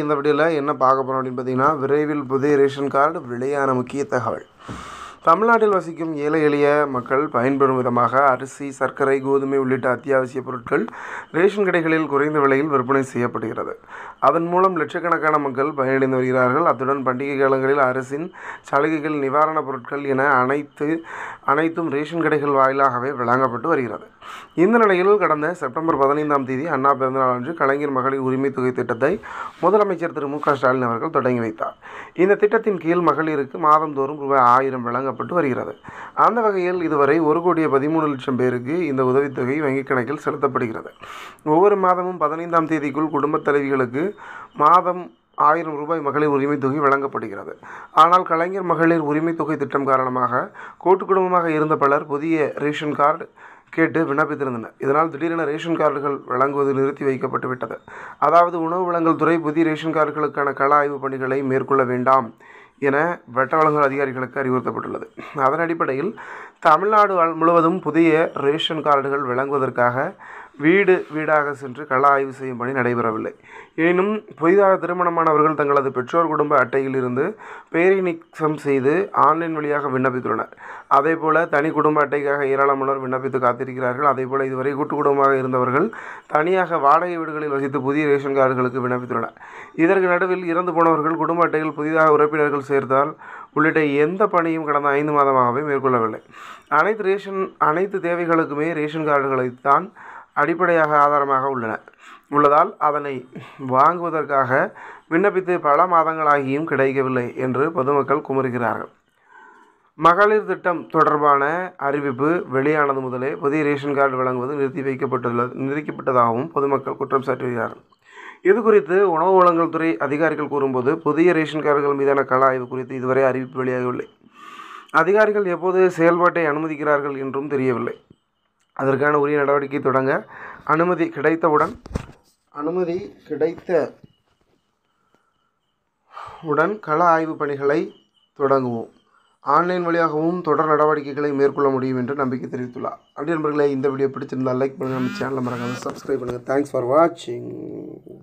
இந்த வீடியோவில் என்ன பார்க்க போகிறோம் அப்படின்னு பார்த்தீங்கன்னா விரைவில் புதிய ரேஷன் கார்டு வெளியான முக்கிய தகவல் தமிழ்நாட்டில் வசிக்கும் ஏழை எளிய மக்கள் பயன்பெறும் விதமாக அரிசி சர்க்கரை கோதுமை உள்ளிட்ட அத்தியாவசிய பொருட்கள் ரேஷன் கடைகளில் குறைந்த விலையில் விற்பனை செய்யப்படுகிறது அதன் மூலம் லட்சக்கணக்கான மக்கள் பயனடைந்து வருகிறார்கள் அத்துடன் பண்டிகை காலங்களில் அரசின் சலுகைகள் நிவாரணப் பொருட்கள் என அனைத்து அனைத்தும் ரேஷன் கடைகள் வாயிலாகவே வழங்கப்பட்டு வருகிறது இந்த நிலையில் கடந்த செப்டம்பர் பதினைந்தாம் தேதி அண்ணா பிறந்தநாள் அன்று கலைஞர் மகளிர் உரிமை தொகை திட்டத்தை முதலமைச்சர் திரு மு க ஸ்டாலின் அவர்கள் தொடங்கி வைத்தார் இந்த திட்டத்தின் கீழ் மகளிருக்கு மாதந்தோறும் ரூபாய் ஆயிரம் வழங்க வழங்கப்பட்டு வருகிறது அந்த வகையில் இதுவரை ஒரு கோடியே பதிமூணு லட்சம் பேருக்கு இந்த உதவித்தொகை வங்கிக் கணக்கில் செலுத்தப்படுகிறது ஒவ்வொரு மாதமும் பதினைந்தாம் தேதிக்குள் குடும்பத் தலைவிகளுக்கு மாதம் ஆயிரம் ரூபாய் மகளிர் உரிமைத் தொகை வழங்கப்படுகிறது ஆனால் கலைஞர் மகளிர் உரிமைத் தொகை திட்டம் காரணமாக கூட்டு குடும்பமாக இருந்த பலர் புதிய ரேஷன் கார்டு கேட்டு விண்ணப்பித்திருந்தனர் இதனால் திடீரென ரேஷன் கார்டுகள் வழங்குவது நிறுத்தி வைக்கப்பட்டு விட்டது அதாவது உணவு வழங்கல் துறை புதிய ரேஷன் கார்டுகளுக்கான கள ஆய்வு பணிகளை மேற்கொள்ள வேண்டாம் என வெட்டாளங்கள் அதிகாரிகளுக்கு அறிவுறுத்தப்பட்டுள்ளது அதன் அடிப்படையில் தமிழ்நாடு முழுவதும் புதிய ரேஷன் கார்டுகள் வழங்குவதற்காக வீடு வீடாக சென்று கள ஆய்வு செய்யும் பணி நடைபெறவில்லை எனினும் புதிதாக திருமணமானவர்கள் தங்களது பெற்றோர் குடும்ப அட்டையில் இருந்து பெயரை நீக்கம் செய்து ஆன்லைன் வழியாக விண்ணப்பித்துள்ளனர் அதேபோல தனி குடும்ப அட்டைக்காக ஏராளமானோர் விண்ணப்பித்து காத்திருக்கிறார்கள் அதேபோல இதுவரை கூட்டு குடும்பமாக இருந்தவர்கள் தனியாக வாடகை வீடுகளில் வசித்து புதிய ரேஷன் கார்டுகளுக்கு விண்ணப்பித்துள்ளனர் இதற்கு நடுவில் இறந்து போனவர்கள் குடும்ப அட்டையில் புதிதாக உறுப்பினர்கள் சேர்த்தால் உள்ளிட்ட எந்த பணியும் கடந்த ஐந்து மாதமாகவே மேற்கொள்ளவில்லை அனைத்து ரேஷன் அனைத்து தேவைகளுக்குமே ரேஷன் கார்டுகளைத்தான் அடிப்படையாக ஆதாரமாக உள்ளன உள்ளதால் அதனை வாங்குவதற்காக விண்ணப்பித்து பல மாதங்களாகியும் கிடைக்கவில்லை என்று பொதுமக்கள் குமுறுகிறார்கள் மகளிர் திட்டம் தொடர்பான அறிவிப்பு வெளியானது முதலே புதிய ரேஷன் கார்டு வழங்குவது நிறுத்தி வைக்கப்பட்டுள்ளது நிறுத்திக்கப்பட்டதாகவும் பொதுமக்கள் குற்றம் சாட்டுகிறார்கள் இது குறித்து உணவு வழங்கல் துறை அதிகாரிகள் கூறும்போது புதிய ரேஷன் கார்டுகள் மீதான கள ஆய்வு குறித்து இதுவரை அறிவிப்பு வெளியாகவில்லை அதிகாரிகள் எப்போது செயல்பாட்டை அனுமதிக்கிறார்கள் என்றும் தெரியவில்லை அதற்கான உரிய நடவடிக்கை தொடங்க அனுமதி கிடைத்தவுடன் அனுமதி கிடைத்த உடன் கள ஆய்வு பணிகளை தொடங்குவோம் ஆன்லைன் வழியாகவும் தொடர் நடவடிக்கைகளை மேற்கொள்ள முடியும் என்று நம்பிக்கை தெரிவித்துள்ளார் அப்படி நண்பர்களே இந்த வீடியோ பிடிச்சிருந்தால் லைக் பண்ணுங்கள் நம்ம சேனலை மறக்காமல் சப்ஸ்கிரைப் பண்ணுங்கள் தேங்க்ஸ் ஃபார் வாட்சிங்